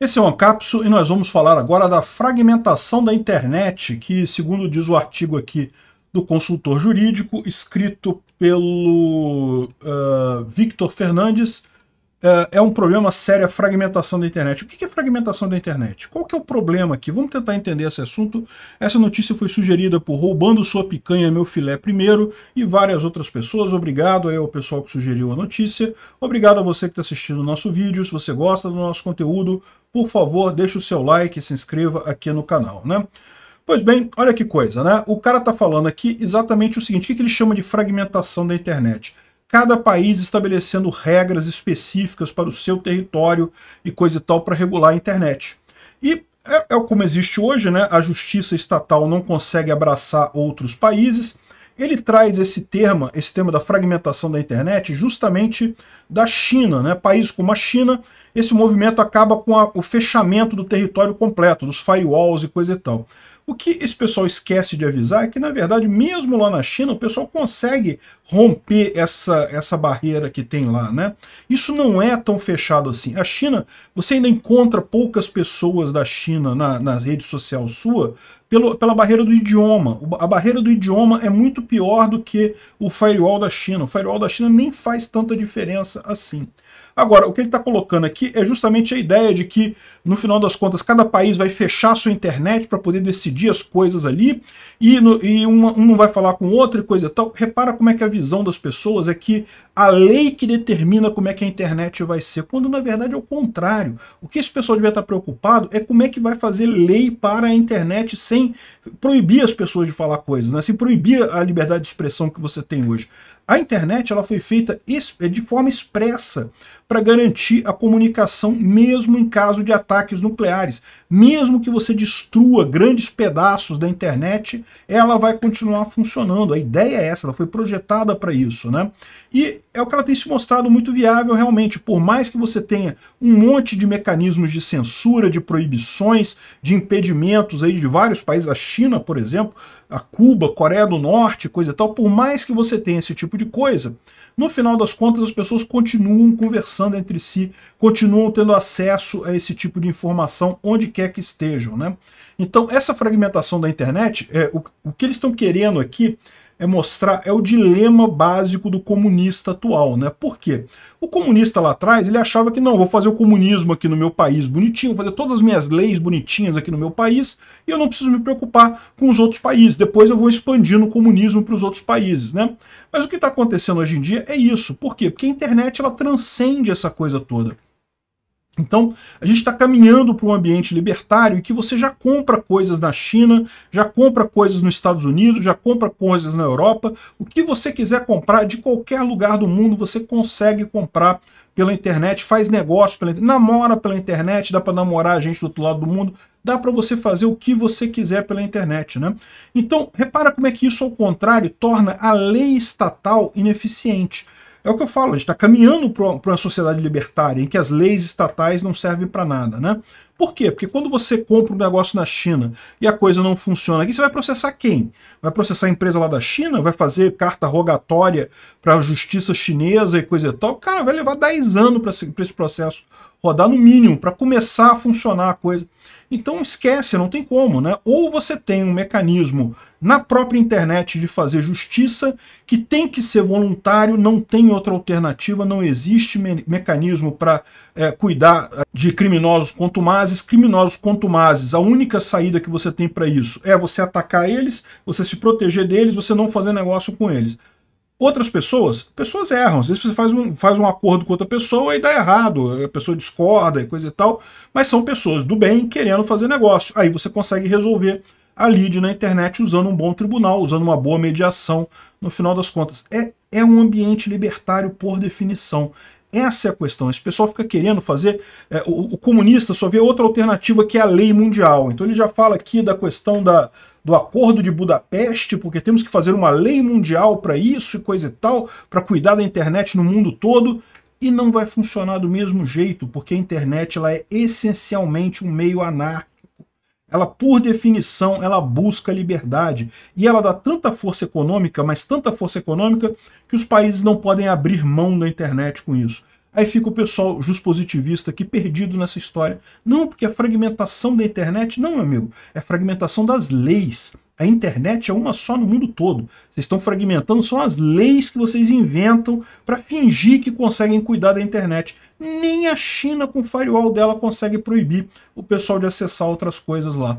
Esse é o Ancapso e nós vamos falar agora da fragmentação da internet, que, segundo diz o artigo aqui do consultor jurídico, escrito pelo uh, Victor Fernandes, uh, é um problema sério a fragmentação da internet. O que é fragmentação da internet? Qual que é o problema aqui? Vamos tentar entender esse assunto. Essa notícia foi sugerida por Roubando Sua Picanha Meu Filé Primeiro e várias outras pessoas. Obrigado aí ao pessoal que sugeriu a notícia. Obrigado a você que está assistindo o nosso vídeo. Se você gosta do nosso conteúdo, por favor, deixe o seu like e se inscreva aqui no canal, né? Pois bem, olha que coisa, né? O cara está falando aqui exatamente o seguinte, o que ele chama de fragmentação da internet? Cada país estabelecendo regras específicas para o seu território e coisa e tal para regular a internet. E é, é como existe hoje, né? A justiça estatal não consegue abraçar outros países, ele traz esse tema, esse tema da fragmentação da internet, justamente da China, né? Países como a China, esse movimento acaba com a, o fechamento do território completo, dos firewalls e coisa e tal. O que esse pessoal esquece de avisar é que, na verdade, mesmo lá na China, o pessoal consegue romper essa, essa barreira que tem lá, né? Isso não é tão fechado assim. A China, você ainda encontra poucas pessoas da China na, na rede social sua, pelo, pela barreira do idioma. A barreira do idioma é muito pior do que o firewall da China. O firewall da China nem faz tanta diferença assim. Agora, o que ele está colocando aqui é justamente a ideia de que, no final das contas, cada país vai fechar sua internet para poder decidir as coisas ali, e, no, e uma, um não vai falar com o outro e coisa e tal. Repara como é que a visão das pessoas é que a lei que determina como é que a internet vai ser, quando na verdade é o contrário. O que esse pessoal devia estar tá preocupado é como é que vai fazer lei para a internet sem proibir as pessoas de falar coisas, né? se proibir a liberdade de expressão que você tem hoje. A internet ela foi feita de forma expressa para garantir a comunicação mesmo em caso de ataques nucleares. Mesmo que você destrua grandes pedaços da internet, ela vai continuar funcionando. A ideia é essa, ela foi projetada para isso, né? E é o que ela tem se mostrado muito viável realmente, por mais que você tenha um monte de mecanismos de censura, de proibições, de impedimentos aí de vários países, a China, por exemplo, a Cuba, Coreia do Norte, coisa e tal, por mais que você tenha esse tipo tipo de coisa. No final das contas, as pessoas continuam conversando entre si, continuam tendo acesso a esse tipo de informação onde quer que estejam. Né? Então, essa fragmentação da internet, é, o, o que eles estão querendo aqui é mostrar, é o dilema básico do comunista atual, né? Por quê? O comunista lá atrás, ele achava que não, vou fazer o comunismo aqui no meu país bonitinho, vou fazer todas as minhas leis bonitinhas aqui no meu país e eu não preciso me preocupar com os outros países. Depois eu vou expandindo o comunismo para os outros países, né? Mas o que está acontecendo hoje em dia é isso. Por quê? Porque a internet ela transcende essa coisa toda. Então, a gente está caminhando para um ambiente libertário em que você já compra coisas na China, já compra coisas nos Estados Unidos, já compra coisas na Europa. O que você quiser comprar de qualquer lugar do mundo, você consegue comprar pela internet, faz negócio, pela, internet, namora pela internet, dá para namorar a gente do outro lado do mundo, dá para você fazer o que você quiser pela internet. Né? Então, repara como é que isso, ao contrário, torna a lei estatal ineficiente. É o que eu falo, a gente está caminhando para uma sociedade libertária em que as leis estatais não servem para nada, né? Por quê? Porque quando você compra um negócio na China e a coisa não funciona aqui, você vai processar quem? Vai processar a empresa lá da China? Vai fazer carta rogatória para a justiça chinesa e coisa e tal? Cara, vai levar 10 anos para esse processo rodar no mínimo, para começar a funcionar a coisa. Então esquece, não tem como, né? Ou você tem um mecanismo na própria internet de fazer justiça que tem que ser voluntário, não tem outra alternativa, não existe me mecanismo para é, eh, cuidar de criminosos quanto mais contumazes, criminosos contumazes, a única saída que você tem para isso é você atacar eles, você se proteger deles, você não fazer negócio com eles. Outras pessoas, pessoas erram. Às vezes você faz um, faz um acordo com outra pessoa e dá errado, a pessoa discorda e coisa e tal, mas são pessoas do bem querendo fazer negócio. Aí você consegue resolver a lead na internet usando um bom tribunal, usando uma boa mediação, no final das contas. É, é um ambiente libertário por definição. Essa é a questão. Esse pessoal fica querendo fazer. É, o, o, comunista só vê outra alternativa que é a lei mundial. Então ele já fala aqui da questão da, do acordo de Budapeste, porque temos que fazer uma lei mundial para isso e coisa e tal, para cuidar da internet no mundo todo. E não vai funcionar do mesmo jeito, porque a internet ela é essencialmente um meio anárquico ela, por definição, ela busca liberdade. E ela dá tanta força econômica, mas tanta força econômica, que os países não podem abrir mão da internet com isso. Aí fica o pessoal juspositivista aqui perdido nessa história. Não, porque a fragmentação da internet, não, meu amigo, é fragmentação das leis. A internet é uma só no mundo todo. Vocês estão fragmentando só as leis que vocês inventam para fingir que conseguem cuidar da internet. Nem a China, com o firewall dela, consegue proibir o pessoal de acessar outras coisas lá.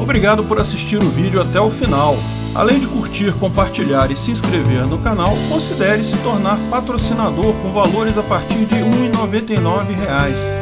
Obrigado por assistir o vídeo até o final. Além de curtir, compartilhar e se inscrever no canal, considere se tornar patrocinador com valores a partir de R$ 1,99